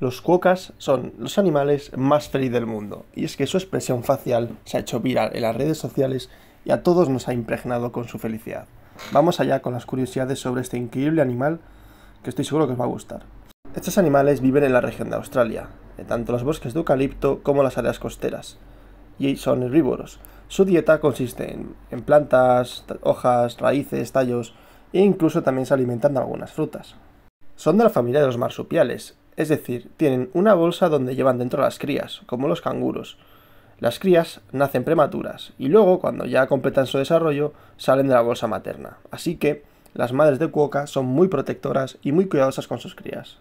Los cuocas son los animales más felices del mundo, y es que su expresión facial se ha hecho viral en las redes sociales y a todos nos ha impregnado con su felicidad. Vamos allá con las curiosidades sobre este increíble animal que estoy seguro que os va a gustar. Estos animales viven en la región de Australia, en tanto los bosques de eucalipto como las áreas costeras, y son herbívoros. Su dieta consiste en plantas, hojas, raíces, tallos e incluso también se alimentan de algunas frutas. Son de la familia de los marsupiales, es decir, tienen una bolsa donde llevan dentro las crías, como los canguros. Las crías nacen prematuras y luego, cuando ya completan su desarrollo, salen de la bolsa materna. Así que las madres de cuoca son muy protectoras y muy cuidadosas con sus crías.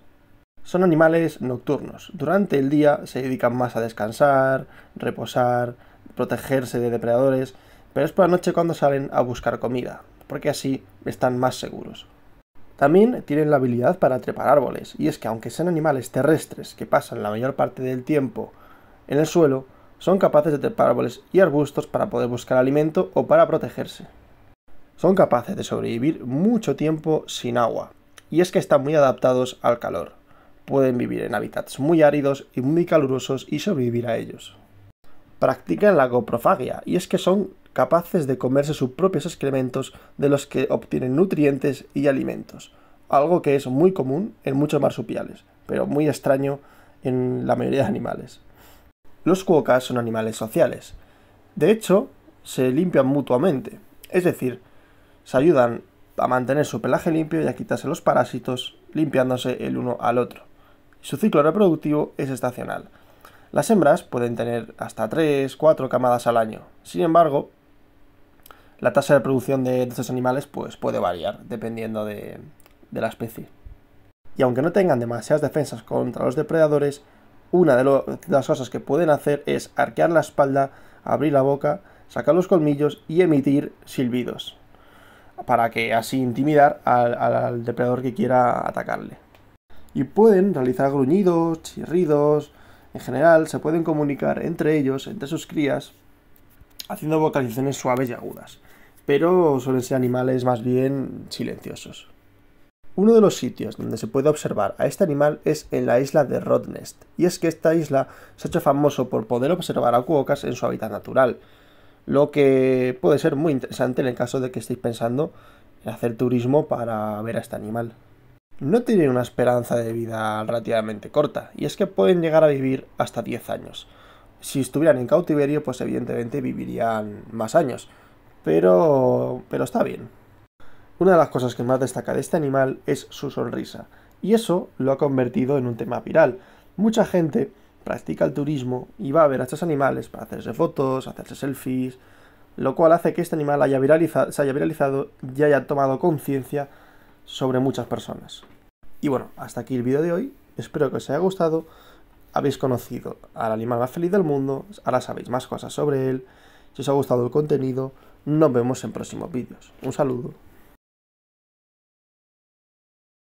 Son animales nocturnos. Durante el día se dedican más a descansar, reposar, protegerse de depredadores, pero es por la noche cuando salen a buscar comida, porque así están más seguros. También tienen la habilidad para trepar árboles, y es que aunque sean animales terrestres que pasan la mayor parte del tiempo en el suelo, son capaces de trepar árboles y arbustos para poder buscar alimento o para protegerse. Son capaces de sobrevivir mucho tiempo sin agua, y es que están muy adaptados al calor. Pueden vivir en hábitats muy áridos y muy calurosos y sobrevivir a ellos. Practican la coprofagia, y es que son capaces de comerse sus propios excrementos de los que obtienen nutrientes y alimentos, algo que es muy común en muchos marsupiales, pero muy extraño en la mayoría de animales. Los cuocas son animales sociales. De hecho, se limpian mutuamente, es decir, se ayudan a mantener su pelaje limpio y a quitarse los parásitos, limpiándose el uno al otro. Su ciclo reproductivo es estacional. Las hembras pueden tener hasta 3, 4 camadas al año. Sin embargo, la tasa de producción de, estos animales pues, puede variar dependiendo de, la especie. Y aunque no tengan demasiadas defensas contra los depredadores, una de, las cosas que pueden hacer es arquear la espalda, abrir la boca, sacar los colmillos y emitir silbidos, para que así intimidar al depredador que quiera atacarle. Y pueden realizar gruñidos, chirridos, en general se pueden comunicar entre ellos, entre sus crías, haciendo vocalizaciones suaves y agudas pero suelen ser animales más bien silenciosos. Uno de los sitios donde se puede observar a este animal es en la isla de Rodnest, y es que esta isla se ha hecho famoso por poder observar a cuocas en su hábitat natural, lo que puede ser muy interesante en el caso de que estéis pensando en hacer turismo para ver a este animal. No tienen una esperanza de vida relativamente corta, y es que pueden llegar a vivir hasta 10 años. Si estuvieran en cautiverio, pues evidentemente vivirían más años, pero, pero está bien. Una de las cosas que más destaca de este animal es su sonrisa, y eso lo ha convertido en un tema viral. Mucha gente practica el turismo y va a ver a estos animales para hacerse fotos, hacerse selfies, lo cual hace que este animal haya viralizado, se haya viralizado y haya tomado conciencia sobre muchas personas. Y bueno, hasta aquí el vídeo de hoy. Espero que os haya gustado. Habéis conocido al animal más feliz del mundo, ahora sabéis más cosas sobre él si os ha gustado el contenido, nos vemos en próximos vídeos. Un saludo.